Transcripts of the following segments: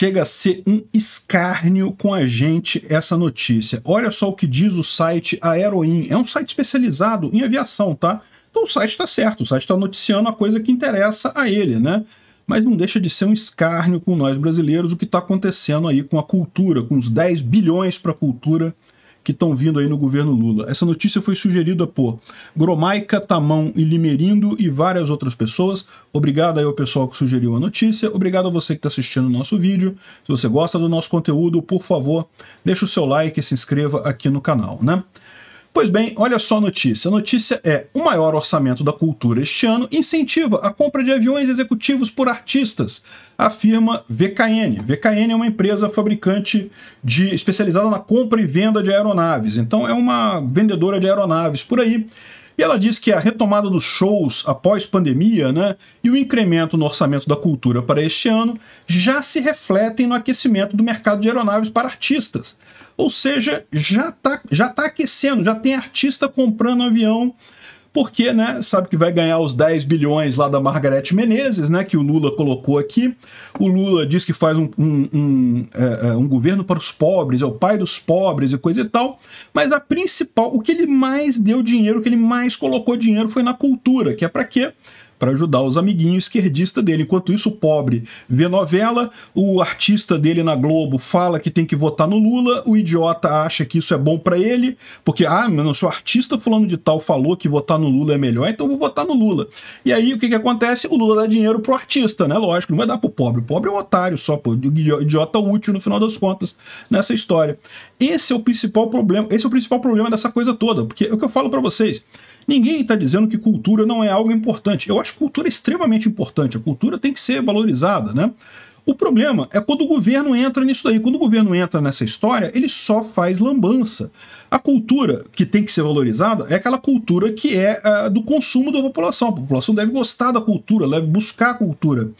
Chega a ser um escárnio com a gente essa notícia. Olha só o que diz o site Aeroin. É um site especializado em aviação, tá? Então o site está certo, o site está noticiando a coisa que interessa a ele, né? Mas não deixa de ser um escárnio com nós brasileiros o que está acontecendo aí com a cultura, com os 10 bilhões para a cultura que estão vindo aí no governo Lula. Essa notícia foi sugerida por Gromaica, Tamão e Limerindo e várias outras pessoas. Obrigado aí ao pessoal que sugeriu a notícia. Obrigado a você que está assistindo o nosso vídeo. Se você gosta do nosso conteúdo, por favor, deixa o seu like e se inscreva aqui no canal, né? Pois bem, olha só a notícia. A notícia é: o maior orçamento da cultura este ano incentiva a compra de aviões executivos por artistas, afirma VKN. VKN é uma empresa fabricante de especializada na compra e venda de aeronaves. Então é uma vendedora de aeronaves por aí. E ela diz que a retomada dos shows após pandemia né, e o incremento no orçamento da cultura para este ano já se refletem no aquecimento do mercado de aeronaves para artistas. Ou seja, já está já tá aquecendo, já tem artista comprando avião porque né, sabe que vai ganhar os 10 bilhões lá da Margarete Menezes, né, que o Lula colocou aqui. O Lula diz que faz um, um, um, é, é, um governo para os pobres, é o pai dos pobres e coisa e tal. Mas a principal, o que ele mais deu dinheiro, o que ele mais colocou dinheiro foi na cultura, que é para quê? para ajudar os amiguinhos esquerdistas dele. Enquanto isso, o pobre vê novela, o artista dele na Globo fala que tem que votar no Lula, o idiota acha que isso é bom para ele, porque, ah, meu, seu artista falando de tal falou que votar no Lula é melhor, então eu vou votar no Lula. E aí, o que que acontece? O Lula dá dinheiro pro artista, né? Lógico, não vai dar pro pobre. O pobre é um otário só, pô. Idiota útil no final das contas nessa história. Esse é o principal problema, esse é o principal problema dessa coisa toda, porque é o que eu falo para vocês. Ninguém está dizendo que cultura não é algo importante. Eu acho cultura é extremamente importante. A cultura tem que ser valorizada, né? O problema é quando o governo entra nisso daí. Quando o governo entra nessa história, ele só faz lambança. A cultura que tem que ser valorizada é aquela cultura que é uh, do consumo da população. A população deve gostar da cultura, deve buscar a cultura.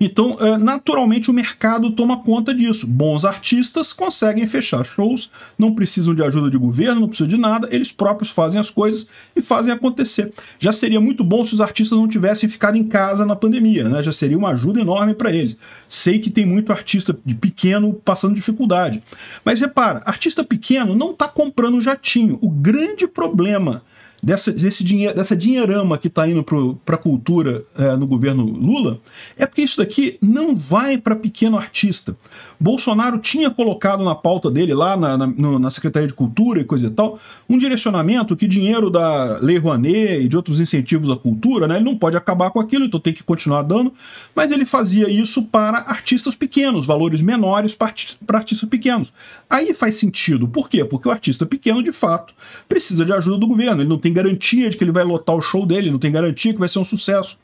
Então, uh, naturalmente, o mercado toma conta disso. Bons artistas conseguem fechar shows, não precisam de ajuda de governo, não precisam de nada, eles próprios fazem as coisas e fazem acontecer. Já seria muito bom se os artistas não tivessem ficado em casa na pandemia, né? já seria uma ajuda enorme para eles. Sei que tem muito artista de pequeno passando dificuldade. Mas repara, artista pequeno não está comprando no jatinho. O grande problema dessa, desse dinheiro, dessa dinheirama que está indo para a cultura é, no governo Lula, é porque isso daqui não vai para pequeno artista. Bolsonaro tinha colocado na pauta dele, lá na, na, na, Secretaria de Cultura e coisa e tal, um direcionamento que dinheiro da Lei Rouanet e de outros incentivos à cultura, né, ele não pode acabar com aquilo, então tem que continuar dando, mas ele fazia isso para artistas pequenos, valores menores para artistas pequenos. Aí faz sentido. Por quê? Porque o artista pequeno, de fato, precisa de ajuda do governo, ele não tem garantia de que ele vai lotar o show dele, não tem garantia que vai ser um sucesso.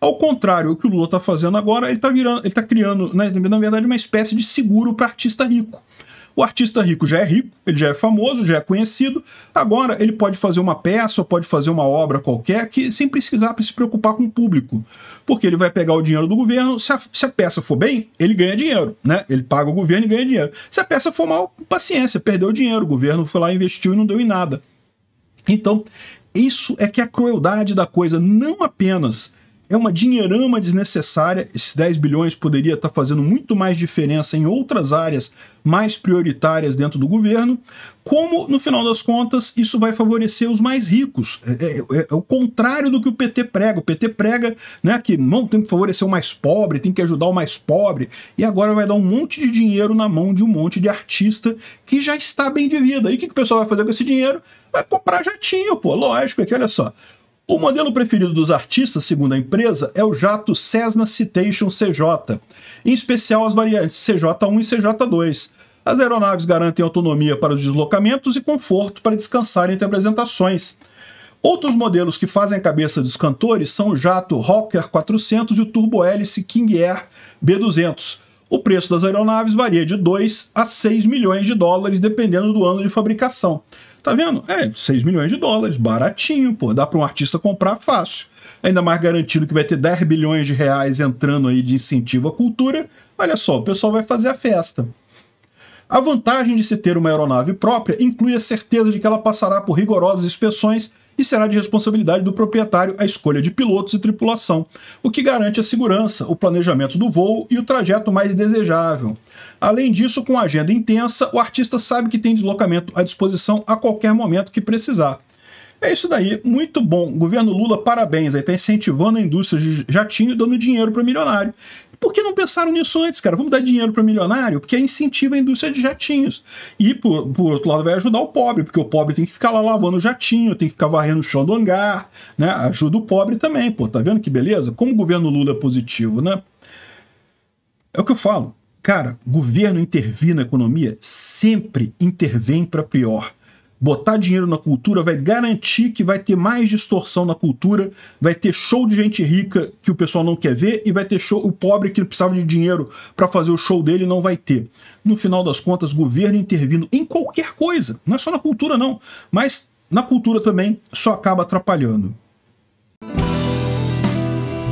Ao contrário, o que o Lula está fazendo agora, ele está tá criando, né, na verdade, uma espécie de seguro para artista rico. O artista rico já é rico, ele já é famoso, já é conhecido. Agora ele pode fazer uma peça, pode fazer uma obra qualquer, que sem precisar se preocupar com o público, porque ele vai pegar o dinheiro do governo. Se a, se a peça for bem, ele ganha dinheiro, né? Ele paga o governo e ganha dinheiro. Se a peça for mal, paciência, perdeu o dinheiro, o governo foi lá investiu e não deu em nada. Então, isso é que é a crueldade da coisa, não apenas é uma dinheirama desnecessária. Esses 10 bilhões poderia estar tá fazendo muito mais diferença em outras áreas mais prioritárias dentro do governo. Como, no final das contas, isso vai favorecer os mais ricos. É, é, é, é o contrário do que o PT prega. O PT prega né, que não tem que favorecer o mais pobre, tem que ajudar o mais pobre. E agora vai dar um monte de dinheiro na mão de um monte de artista que já está bem de vida. E o que, que o pessoal vai fazer com esse dinheiro? Vai comprar jatinho, pô. Lógico, é que olha só. O modelo preferido dos artistas, segundo a empresa, é o jato Cessna Citation CJ, em especial as variantes CJ1 e CJ2. As aeronaves garantem autonomia para os deslocamentos e conforto para descansar entre apresentações. Outros modelos que fazem a cabeça dos cantores são o jato Hawker 400 e o turbo hélice King Air B200. O preço das aeronaves varia de 2 a 6 milhões de dólares, dependendo do ano de fabricação. Tá vendo? É, 6 milhões de dólares, baratinho, pô. Dá para um artista comprar fácil. Ainda mais garantindo que vai ter 10 bilhões de reais entrando aí de incentivo à cultura. Olha só, o pessoal vai fazer a festa. A vantagem de se ter uma aeronave própria inclui a certeza de que ela passará por rigorosas inspeções e será de responsabilidade do proprietário a escolha de pilotos e tripulação, o que garante a segurança, o planejamento do voo e o trajeto mais desejável. Além disso, com agenda intensa, o artista sabe que tem deslocamento à disposição a qualquer momento que precisar. É isso daí, muito bom. Governo Lula, parabéns. Aí tá incentivando a indústria de jatinho e dando dinheiro para milionário. Por que não pensaram nisso antes, cara? Vamos dar dinheiro para milionário? Porque incentiva a indústria de jatinhos. E, por, por, outro lado, vai ajudar o pobre, porque o pobre tem que ficar lá lavando o jatinho, tem que ficar varrendo o chão do hangar, né? Ajuda o pobre também, pô. Tá vendo que beleza? Como o governo Lula é positivo, né? É o que eu falo. Cara, governo intervir na economia sempre intervém para pior. Botar dinheiro na cultura vai garantir que vai ter mais distorção na cultura, vai ter show de gente rica que o pessoal não quer ver e vai ter show o pobre que precisava de dinheiro para fazer o show dele não vai ter. No final das contas, governo intervindo em qualquer coisa, não é só na cultura não, mas na cultura também só acaba atrapalhando.